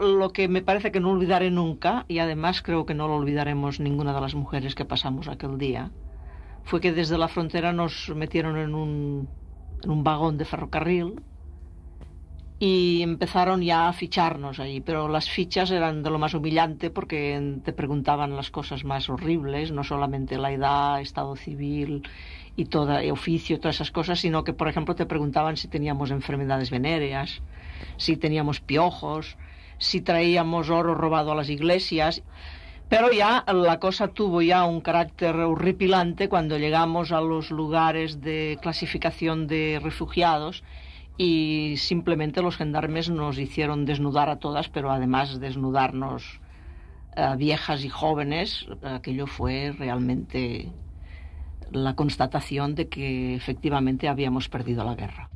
lo que me parece que no olvidaré nunca, y además creo que no lo olvidaremos ninguna de las mujeres que pasamos aquel día, fue que desde la frontera nos metieron en un, vagón de ferrocarril y empezaron ya a ficharnos allí, pero las fichas eran de lo más humillante porque te preguntaban las cosas más horribles, no solamente la edad, estado civil y toda, oficio, todas esas cosas, sino que, por ejemplo, te preguntaban si teníamos enfermedades venéreas, si teníamos piojos, si traíamos oro robado a las iglesias. Pero ya la cosa tuvo ya un carácter horripilante cuando llegamos a los lugares de clasificación de refugiados y simplemente los gendarmes nos hicieron desnudar a todas, pero además desnudarnos eh, viejas y jóvenes, aquello fue realmente la constatación de que efectivamente habíamos perdido la guerra.